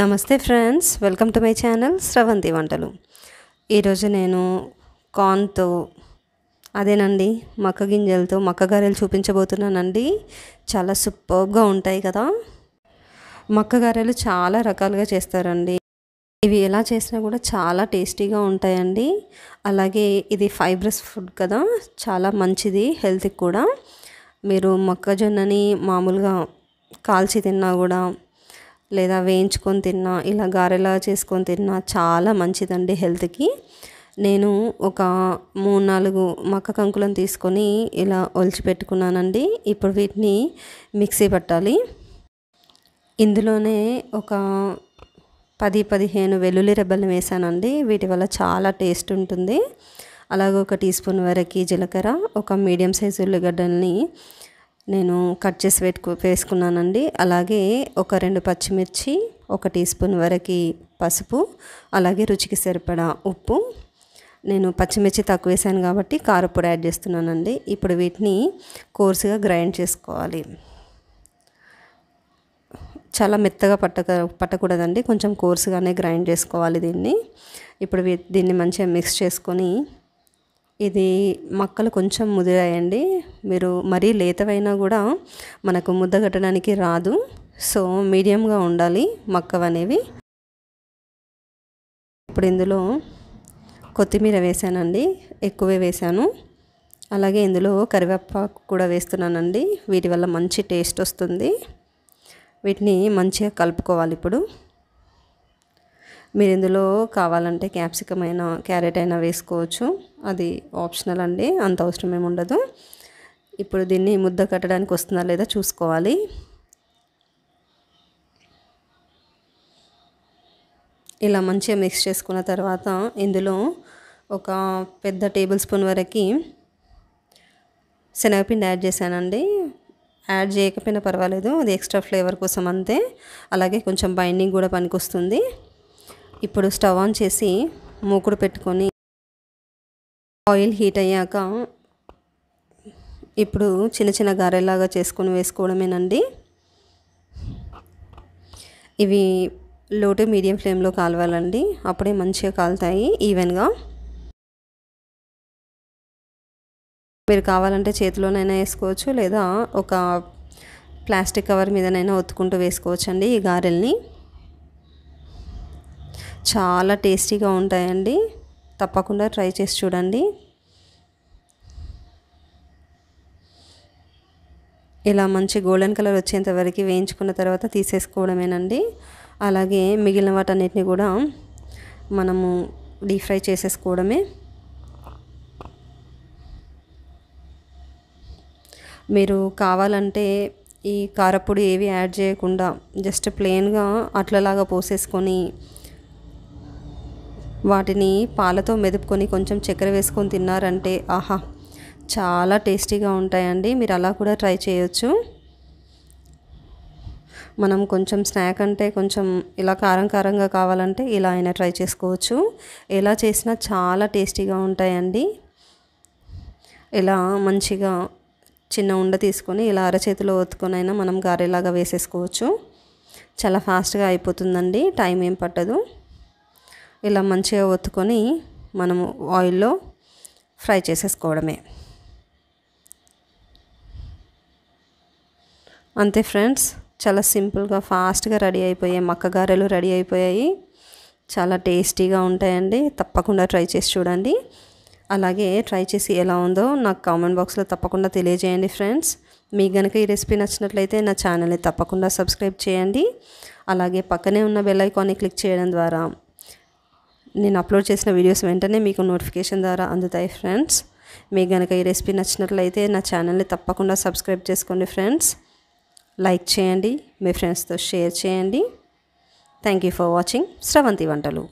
నమస్తే friends welcome to my channel Sravanthi వంటలు ఈరోజు నేను కార్న్తో అదేనండి మక్క గింజలతో మక్క గారెలు చూపించబోతున్నానండి చాలా సూపర్గా ఉంటాయి కదా మక్క గారెలు చాలా రకాలుగా చేస్తారండి ఇవి ఎలా చేసినా కూడా చాలా టేస్టీగా ఉంటాయండి అలాగే ఇది ఫైబ్రస్ ఫుడ్ కదా చాలా మంచిది హెల్త్కి కూడా మీరు మొక్కజొన్నని మామూలుగా కాల్చి తిన్నా కూడా లేదా వేయించుకొని తిన్నా ఇలా గారెలా చేసుకొని తిన్నా చాలా మంచిదండి హెల్త్కి నేను ఒక మూడు నాలుగు మక్క కంకులను తీసుకొని ఇలా ఒలిచిపెట్టుకున్నానండి ఇప్పుడు వీటిని మిక్సీ పట్టాలి ఇందులోనే ఒక పది పదిహేను వెల్లుల్లి రెబ్బలు వేసానండి వీటి వల్ల చాలా టేస్ట్ ఉంటుంది అలాగే ఒక టీ స్పూన్ వరకు జీలకర్ర ఒక మీడియం సైజు ఉల్లిగడ్డల్ని నేను కట్ చేసి పెట్టుకు వేసుకున్నానండి అలాగే ఒక రెండు పచ్చిమిర్చి ఒక టీ స్పూన్ వరకు పసుపు అలాగే రుచికి సరిపడా ఉప్పు నేను పచ్చిమిర్చి తక్కువ వేసాను కాబట్టి కారపొడి యాడ్ చేస్తున్నానండి ఇప్పుడు వీటిని కోర్సుగా గ్రైండ్ చేసుకోవాలి చాలా మెత్తగా పట్టక పట్టకూడదండి కొంచెం కోర్సుగానే గ్రైండ్ చేసుకోవాలి దీన్ని ఇప్పుడు దీన్ని మంచిగా మిక్స్ చేసుకొని ఇది మొక్కలు కొంచెం ముదిరాయండి మీరు మరీ లేతవైనా కూడా మనకు ముద్ద కట్టడానికి రాదు సో మీడియంగా ఉండాలి మక్కవనేవి అనేవి ఇప్పుడు ఇందులో కొత్తిమీర వేశానండి ఎక్కువే వేశాను అలాగే ఇందులో కరివేపాకు కూడా వేస్తున్నానండి వీటి వల్ల మంచి టేస్ట్ వస్తుంది వీటిని మంచిగా కలుపుకోవాలి ఇప్పుడు మీరు ఇందులో కావాలంటే క్యాప్సికమ్ అయినా క్యారెట్ అయినా వేసుకోవచ్చు అది ఆప్షనల్ అండి అంత అవసరం ఏమి ఉండదు ఇప్పుడు దీన్ని ముద్ద కట్టడానికి వస్తుందా లేదా చూసుకోవాలి ఇలా మంచిగా మిక్స్ చేసుకున్న తర్వాత ఇందులో ఒక పెద్ద టేబుల్ స్పూన్ వరకు శనగపిండి యాడ్ చేశానండి యాడ్ చేయకపోయినా పర్వాలేదు అది ఎక్స్ట్రా ఫ్లేవర్ కోసం అంతే అలాగే కొంచెం బైండింగ్ కూడా పనికొస్తుంది ఇప్పుడు స్టవ్ ఆన్ చేసి మూకుడు పెట్టుకొని ఆయిల్ హీట్ అయ్యాక ఇప్పుడు చిన్న చిన్న గారెలాగా చేసుకొని వేసుకోవడమేనండి ఇవి లో టు మీడియం ఫ్లేమ్లో కాలవాలండి అప్పుడే మంచిగా కాలుతాయి ఈవెన్గా మీరు కావాలంటే చేతిలోనైనా వేసుకోవచ్చు లేదా ఒక ప్లాస్టిక్ కవర్ మీదనైనా ఒత్తుకుంటూ వేసుకోవచ్చండి ఈ గారెల్ని చాలా టేస్టీగా ఉంటాయండి తప్పకుండా ట్రై చేసి చూడండి ఇలా మంచి గోల్డెన్ కలర్ వచ్చేంత వరకు వేయించుకున్న తర్వాత తీసేసుకోవడమేనండి అలాగే మిగిలిన వాటన్నిటిని కూడా మనము డీప్ ఫ్రై చేసేసుకోవడమే మీరు కావాలంటే ఈ కారపొడి ఏవి యాడ్ చేయకుండా జస్ట్ ప్లెయిన్గా అట్లలాగా పోసేసుకొని వాటిని పాలతో మెదుపుకొని కొంచెం చక్కెర వేసుకొని తిన్నారంటే ఆహా చాలా టేస్టీగా ఉంటాయండి మీరు అలా కూడా ట్రై చేయొచ్చు మనం కొంచెం స్నాక్ అంటే కొంచెం ఇలా కారం కారంగా కావాలంటే ఇలా అయినా ట్రై చేసుకోవచ్చు ఎలా చేసినా చాలా టేస్టీగా ఉంటాయండి ఇలా మంచిగా చిన్న ఉండ తీసుకొని ఇలా అరచేతిలో ఒత్తుకొని అయినా మనం గారెలాగా వేసేసుకోవచ్చు చాలా ఫాస్ట్గా అయిపోతుందండి టైం ఏం పట్టదు ఇలా మంచిగా ఒత్తుకొని మనము ఆయిల్లో ఫ్రై చేసేసుకోవడమే అంతే ఫ్రెండ్స్ చాలా సింపుల్గా ఫాస్ట్గా రెడీ అయిపోయాయి మక్కగారెలు రెడీ అయిపోయాయి చాలా టేస్టీగా ఉంటాయండి తప్పకుండా ట్రై చేసి చూడండి అలాగే ట్రై చేసి ఎలా ఉందో నాకు కామెంట్ బాక్స్లో తప్పకుండా తెలియజేయండి ఫ్రెండ్స్ మీకు కనుక ఈ రెసిపీ నచ్చినట్లయితే నా ఛానల్ని తప్పకుండా సబ్స్క్రైబ్ చేయండి అలాగే పక్కనే ఉన్న బెల్ ఐకాన్ని క్లిక్ చేయడం ద్వారా నేను అప్లోడ్ చేసిన వీడియోస్ వెంటనే మీకు నోటిఫికేషన్ ద్వారా అందుతాయి ఫ్రెండ్స్ మీకు కనుక ఈ రెసిపీ నచ్చినట్లయితే నా ఛానల్ని తప్పకుండా సబ్స్క్రైబ్ చేసుకోండి ఫ్రెండ్స్ లైక్ చేయండి మీ ఫ్రెండ్స్తో షేర్ చేయండి thank you for watching Sravanthi వంటలు